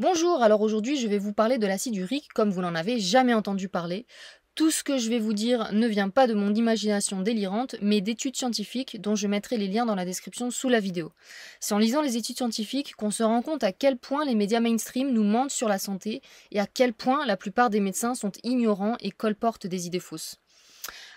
Bonjour, alors aujourd'hui je vais vous parler de l'acide urique comme vous n'en avez jamais entendu parler. Tout ce que je vais vous dire ne vient pas de mon imagination délirante, mais d'études scientifiques dont je mettrai les liens dans la description sous la vidéo. C'est en lisant les études scientifiques qu'on se rend compte à quel point les médias mainstream nous mentent sur la santé et à quel point la plupart des médecins sont ignorants et colportent des idées fausses.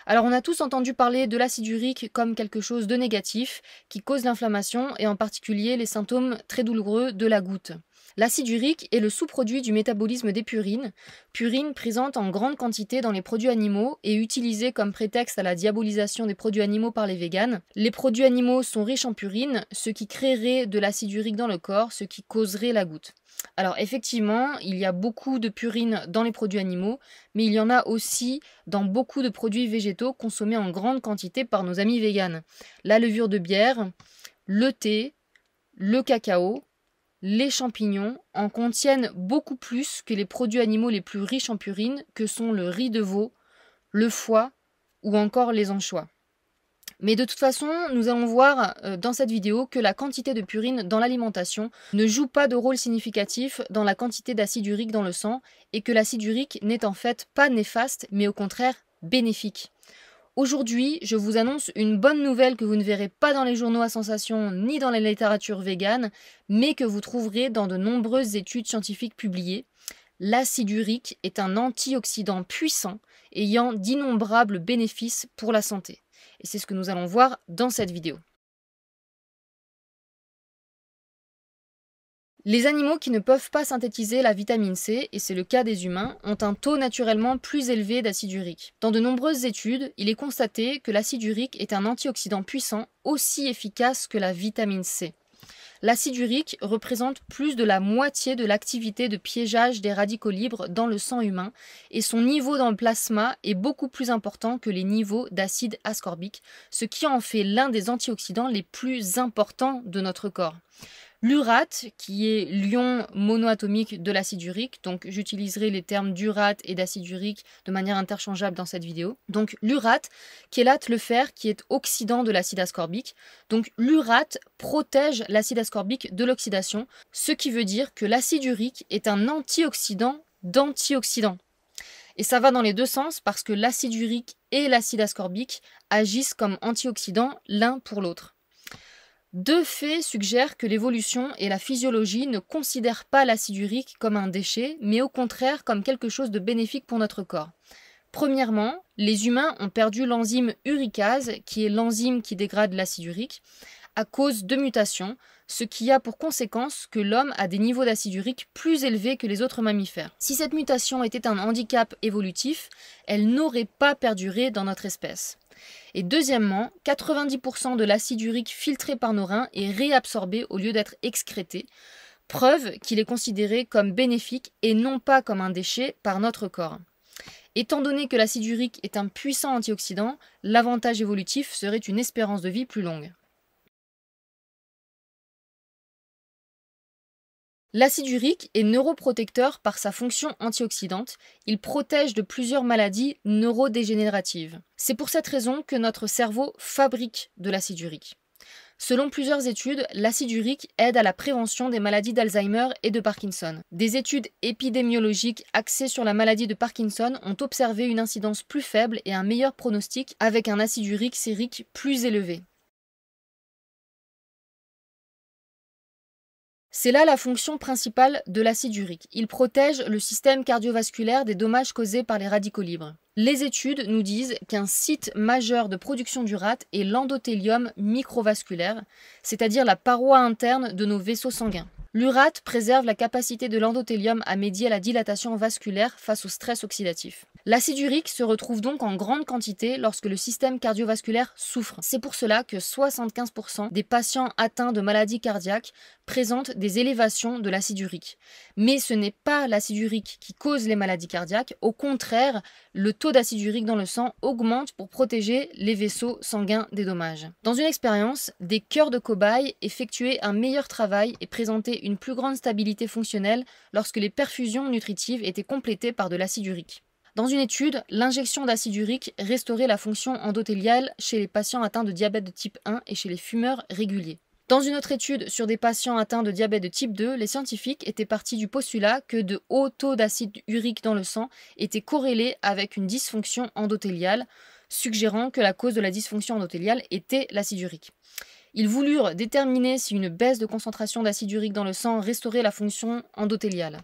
Alors on a tous entendu parler de l'acide urique comme quelque chose de négatif qui cause l'inflammation et en particulier les symptômes très douloureux de la goutte. L'acide urique est le sous-produit du métabolisme des purines, purines présentes en grande quantité dans les produits animaux et utilisées comme prétexte à la diabolisation des produits animaux par les véganes. Les produits animaux sont riches en purines, ce qui créerait de l'acide urique dans le corps, ce qui causerait la goutte. Alors effectivement, il y a beaucoup de purines dans les produits animaux, mais il y en a aussi dans beaucoup de produits végétaux consommés en grande quantité par nos amis véganes. La levure de bière, le thé, le cacao, les champignons en contiennent beaucoup plus que les produits animaux les plus riches en purines, que sont le riz de veau, le foie ou encore les anchois. Mais de toute façon, nous allons voir euh, dans cette vidéo que la quantité de purine dans l'alimentation ne joue pas de rôle significatif dans la quantité d'acide urique dans le sang et que l'acide urique n'est en fait pas néfaste mais au contraire bénéfique. Aujourd'hui, je vous annonce une bonne nouvelle que vous ne verrez pas dans les journaux à sensation ni dans la littérature végane, mais que vous trouverez dans de nombreuses études scientifiques publiées. L'acide urique est un antioxydant puissant ayant d'innombrables bénéfices pour la santé. Et c'est ce que nous allons voir dans cette vidéo. Les animaux qui ne peuvent pas synthétiser la vitamine C, et c'est le cas des humains, ont un taux naturellement plus élevé d'acide urique. Dans de nombreuses études, il est constaté que l'acide urique est un antioxydant puissant aussi efficace que la vitamine C. L'acide urique représente plus de la moitié de l'activité de piégeage des radicaux libres dans le sang humain et son niveau dans le plasma est beaucoup plus important que les niveaux d'acide ascorbique, ce qui en fait l'un des antioxydants les plus importants de notre corps l'urate, qui est l'ion monoatomique de l'acide urique. Donc j'utiliserai les termes d'urate et d'acide urique de manière interchangeable dans cette vidéo. Donc l'urate, chélate le fer, qui est oxydant de l'acide ascorbique. Donc l'urate protège l'acide ascorbique de l'oxydation, ce qui veut dire que l'acide urique est un antioxydant d'antioxydant. Et ça va dans les deux sens parce que l'acide urique et l'acide ascorbique agissent comme antioxydants l'un pour l'autre. Deux faits suggèrent que l'évolution et la physiologie ne considèrent pas l'acide urique comme un déchet, mais au contraire comme quelque chose de bénéfique pour notre corps. Premièrement, les humains ont perdu l'enzyme uricase, qui est l'enzyme qui dégrade l'acide urique, à cause de mutations, ce qui a pour conséquence que l'homme a des niveaux d'acide urique plus élevés que les autres mammifères. Si cette mutation était un handicap évolutif, elle n'aurait pas perduré dans notre espèce. Et deuxièmement, 90% de l'acide urique filtré par nos reins est réabsorbé au lieu d'être excrété, preuve qu'il est considéré comme bénéfique et non pas comme un déchet par notre corps. Étant donné que l'acide urique est un puissant antioxydant, l'avantage évolutif serait une espérance de vie plus longue. L'acide urique est neuroprotecteur par sa fonction antioxydante, il protège de plusieurs maladies neurodégénératives. C'est pour cette raison que notre cerveau fabrique de l'acide urique. Selon plusieurs études, l'acide urique aide à la prévention des maladies d'Alzheimer et de Parkinson. Des études épidémiologiques axées sur la maladie de Parkinson ont observé une incidence plus faible et un meilleur pronostic avec un acide urique sérique plus élevé. C'est là la fonction principale de l'acide urique. Il protège le système cardiovasculaire des dommages causés par les radicaux libres. Les études nous disent qu'un site majeur de production d'urate est l'endothélium microvasculaire, c'est-à-dire la paroi interne de nos vaisseaux sanguins. L'urate préserve la capacité de l'endothélium à médier la dilatation vasculaire face au stress oxydatif. L'acide urique se retrouve donc en grande quantité lorsque le système cardiovasculaire souffre. C'est pour cela que 75% des patients atteints de maladies cardiaques présentent des élévations de l'acide urique. Mais ce n'est pas l'acide urique qui cause les maladies cardiaques, au contraire, le taux d'acide urique dans le sang augmente pour protéger les vaisseaux sanguins des dommages. Dans une expérience, des cœurs de cobayes effectuaient un meilleur travail et présentaient une plus grande stabilité fonctionnelle lorsque les perfusions nutritives étaient complétées par de l'acide urique. Dans une étude, l'injection d'acide urique restaurait la fonction endothéliale chez les patients atteints de diabète de type 1 et chez les fumeurs réguliers. Dans une autre étude sur des patients atteints de diabète de type 2, les scientifiques étaient partis du postulat que de hauts taux d'acide urique dans le sang étaient corrélés avec une dysfonction endothéliale, suggérant que la cause de la dysfonction endothéliale était l'acide urique. Ils voulurent déterminer si une baisse de concentration d'acide urique dans le sang restaurait la fonction endothéliale.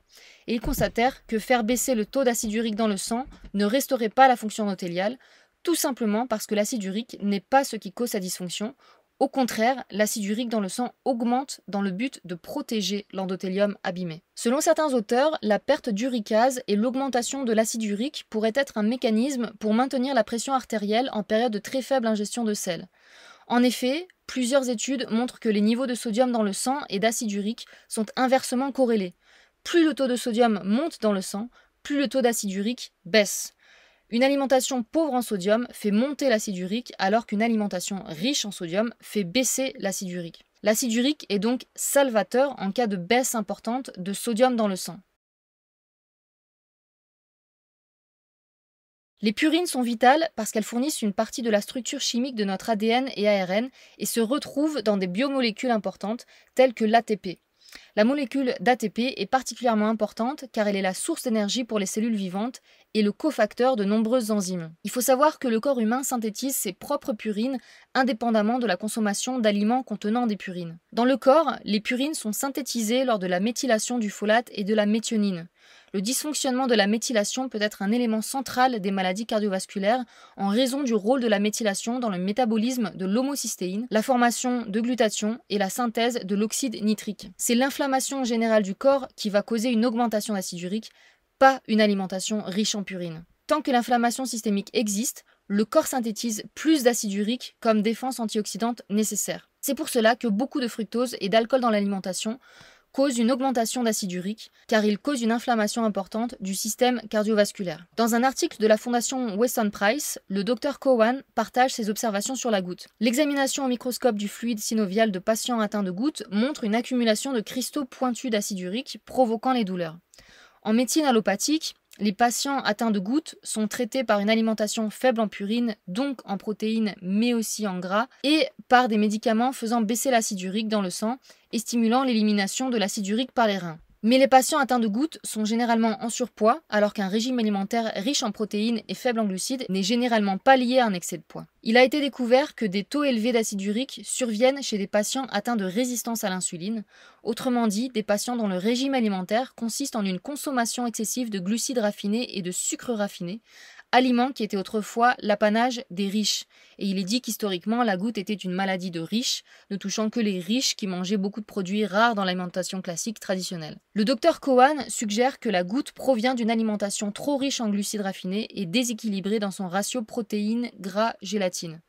Et ils constatèrent que faire baisser le taux d'acide urique dans le sang ne restaurait pas la fonction endothéliale, tout simplement parce que l'acide urique n'est pas ce qui cause sa dysfonction. Au contraire, l'acide urique dans le sang augmente dans le but de protéger l'endothélium abîmé. Selon certains auteurs, la perte d'uricase et l'augmentation de l'acide urique pourraient être un mécanisme pour maintenir la pression artérielle en période de très faible ingestion de sel. En effet, Plusieurs études montrent que les niveaux de sodium dans le sang et d'acide urique sont inversement corrélés. Plus le taux de sodium monte dans le sang, plus le taux d'acide urique baisse. Une alimentation pauvre en sodium fait monter l'acide urique alors qu'une alimentation riche en sodium fait baisser l'acide urique. L'acide urique est donc salvateur en cas de baisse importante de sodium dans le sang. Les purines sont vitales parce qu'elles fournissent une partie de la structure chimique de notre ADN et ARN et se retrouvent dans des biomolécules importantes telles que l'ATP. La molécule d'ATP est particulièrement importante car elle est la source d'énergie pour les cellules vivantes est le cofacteur de nombreuses enzymes. Il faut savoir que le corps humain synthétise ses propres purines indépendamment de la consommation d'aliments contenant des purines. Dans le corps, les purines sont synthétisées lors de la méthylation du folate et de la méthionine. Le dysfonctionnement de la méthylation peut être un élément central des maladies cardiovasculaires en raison du rôle de la méthylation dans le métabolisme de l'homocystéine, la formation de glutathion et la synthèse de l'oxyde nitrique. C'est l'inflammation générale du corps qui va causer une augmentation d'acide urique, pas une alimentation riche en purines. Tant que l'inflammation systémique existe, le corps synthétise plus d'acide urique comme défense antioxydante nécessaire. C'est pour cela que beaucoup de fructose et d'alcool dans l'alimentation causent une augmentation d'acide urique, car ils causent une inflammation importante du système cardiovasculaire. Dans un article de la fondation Weston Price, le docteur Cowan partage ses observations sur la goutte. L'examination au microscope du fluide synovial de patients atteints de goutte montre une accumulation de cristaux pointus d'acide urique provoquant les douleurs. En médecine allopathique, les patients atteints de gouttes sont traités par une alimentation faible en purines, donc en protéines, mais aussi en gras, et par des médicaments faisant baisser l'acide urique dans le sang et stimulant l'élimination de l'acide urique par les reins. Mais les patients atteints de gouttes sont généralement en surpoids, alors qu'un régime alimentaire riche en protéines et faible en glucides n'est généralement pas lié à un excès de poids. Il a été découvert que des taux élevés d'acide urique surviennent chez des patients atteints de résistance à l'insuline, autrement dit des patients dont le régime alimentaire consiste en une consommation excessive de glucides raffinés et de sucres raffinés, aliment qui était autrefois l'apanage des riches. Et il est dit qu'historiquement, la goutte était une maladie de riches, ne touchant que les riches qui mangeaient beaucoup de produits rares dans l'alimentation classique traditionnelle. Le docteur Cohen suggère que la goutte provient d'une alimentation trop riche en glucides raffinés et déséquilibrée dans son ratio protéines, gras, gélatine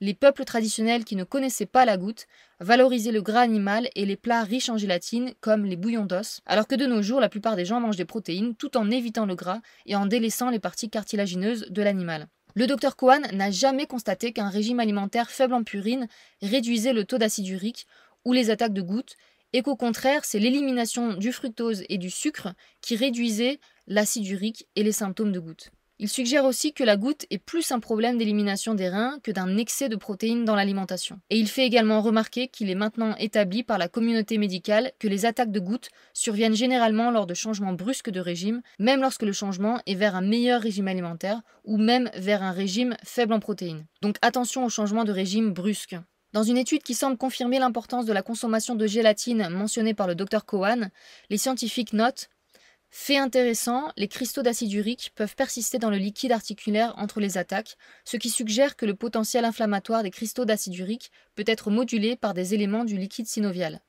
les peuples traditionnels qui ne connaissaient pas la goutte valorisaient le gras animal et les plats riches en gélatine, comme les bouillons d'os, alors que de nos jours, la plupart des gens mangent des protéines tout en évitant le gras et en délaissant les parties cartilagineuses de l'animal. Le docteur Cohen n'a jamais constaté qu'un régime alimentaire faible en purine réduisait le taux d'acide urique ou les attaques de gouttes, et qu'au contraire, c'est l'élimination du fructose et du sucre qui réduisait l'acide urique et les symptômes de goutte. Il suggère aussi que la goutte est plus un problème d'élimination des reins que d'un excès de protéines dans l'alimentation. Et il fait également remarquer qu'il est maintenant établi par la communauté médicale que les attaques de gouttes surviennent généralement lors de changements brusques de régime, même lorsque le changement est vers un meilleur régime alimentaire ou même vers un régime faible en protéines. Donc attention aux changements de régime brusques. Dans une étude qui semble confirmer l'importance de la consommation de gélatine mentionnée par le docteur Cohen, les scientifiques notent fait intéressant, les cristaux d'acide urique peuvent persister dans le liquide articulaire entre les attaques, ce qui suggère que le potentiel inflammatoire des cristaux d'acide urique peut être modulé par des éléments du liquide synovial.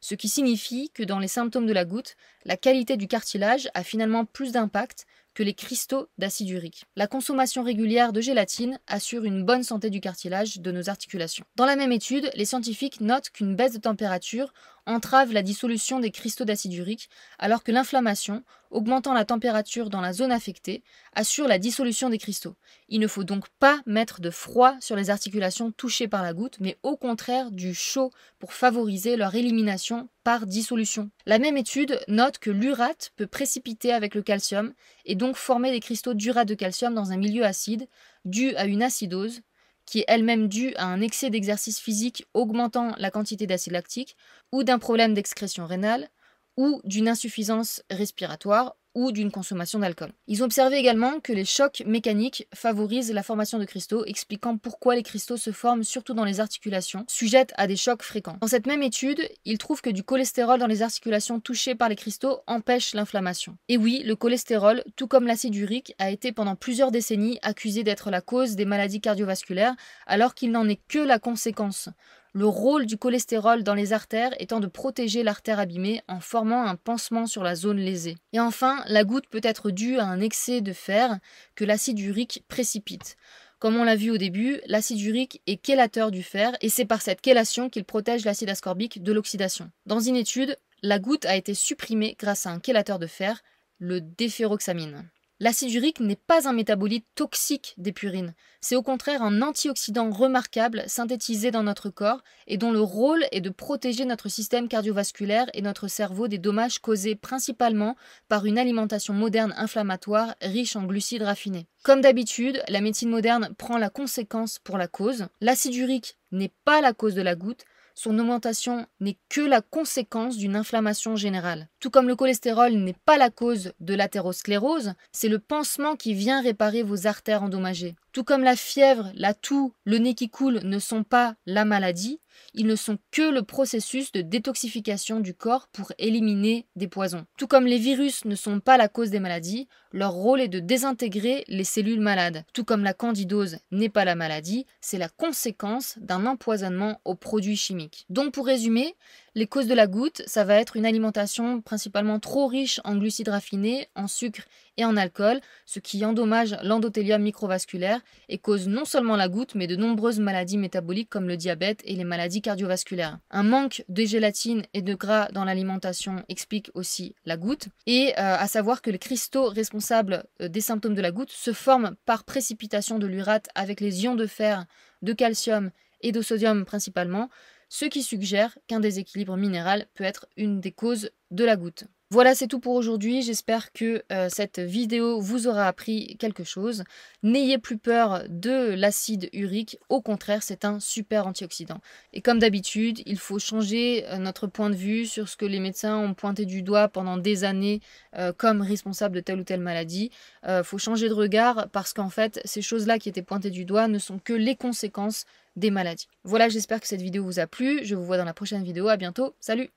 Ce qui signifie que dans les symptômes de la goutte, la qualité du cartilage a finalement plus d'impact que les cristaux d'acide urique. La consommation régulière de gélatine assure une bonne santé du cartilage de nos articulations. Dans la même étude, les scientifiques notent qu'une baisse de température entrave la dissolution des cristaux d'acide urique, alors que l'inflammation, augmentant la température dans la zone affectée, assure la dissolution des cristaux. Il ne faut donc pas mettre de froid sur les articulations touchées par la goutte, mais au contraire du chaud pour favoriser leur élimination par dissolution. La même étude note que l'urate peut précipiter avec le calcium et donc former des cristaux d'urate de calcium dans un milieu acide, dû à une acidose, qui est elle-même due à un excès d'exercice physique augmentant la quantité d'acide lactique, ou d'un problème d'excrétion rénale, ou d'une insuffisance respiratoire, ou d'une consommation d'alcool. Ils ont observé également que les chocs mécaniques favorisent la formation de cristaux, expliquant pourquoi les cristaux se forment surtout dans les articulations, sujettes à des chocs fréquents. Dans cette même étude, ils trouvent que du cholestérol dans les articulations touchées par les cristaux empêche l'inflammation. Et oui, le cholestérol, tout comme l'acide urique, a été pendant plusieurs décennies accusé d'être la cause des maladies cardiovasculaires, alors qu'il n'en est que la conséquence le rôle du cholestérol dans les artères étant de protéger l'artère abîmée en formant un pansement sur la zone lésée. Et enfin, la goutte peut être due à un excès de fer que l'acide urique précipite. Comme on l'a vu au début, l'acide urique est chélateur du fer et c'est par cette chélation qu'il protège l'acide ascorbique de l'oxydation. Dans une étude, la goutte a été supprimée grâce à un chélateur de fer, le déferroxamine. L'acide urique n'est pas un métabolite toxique des purines, c'est au contraire un antioxydant remarquable synthétisé dans notre corps et dont le rôle est de protéger notre système cardiovasculaire et notre cerveau des dommages causés principalement par une alimentation moderne inflammatoire riche en glucides raffinés. Comme d'habitude, la médecine moderne prend la conséquence pour la cause. L'acide urique n'est pas la cause de la goutte, son augmentation n'est que la conséquence d'une inflammation générale. Tout comme le cholestérol n'est pas la cause de l'athérosclérose, c'est le pansement qui vient réparer vos artères endommagées. Tout comme la fièvre, la toux, le nez qui coule ne sont pas la maladie, ils ne sont que le processus de détoxification du corps pour éliminer des poisons. Tout comme les virus ne sont pas la cause des maladies, leur rôle est de désintégrer les cellules malades. Tout comme la candidose n'est pas la maladie, c'est la conséquence d'un empoisonnement aux produits chimiques. Donc pour résumer, les causes de la goutte, ça va être une alimentation principalement trop riche en glucides raffinés, en sucre et en alcool, ce qui endommage l'endothélium microvasculaire et cause non seulement la goutte, mais de nombreuses maladies métaboliques comme le diabète et les maladies cardiovasculaires. Un manque de gélatine et de gras dans l'alimentation explique aussi la goutte, et euh, à savoir que les cristaux responsables euh, des symptômes de la goutte se forment par précipitation de l'urate avec les ions de fer, de calcium et de sodium principalement, ce qui suggère qu'un déséquilibre minéral peut être une des causes de la goutte. Voilà, c'est tout pour aujourd'hui. J'espère que euh, cette vidéo vous aura appris quelque chose. N'ayez plus peur de l'acide urique. Au contraire, c'est un super antioxydant. Et comme d'habitude, il faut changer euh, notre point de vue sur ce que les médecins ont pointé du doigt pendant des années euh, comme responsable de telle ou telle maladie. Il faut changer de regard parce qu'en fait, ces choses-là qui étaient pointées du doigt ne sont que les conséquences des maladies. Voilà, j'espère que cette vidéo vous a plu. Je vous vois dans la prochaine vidéo. À bientôt. Salut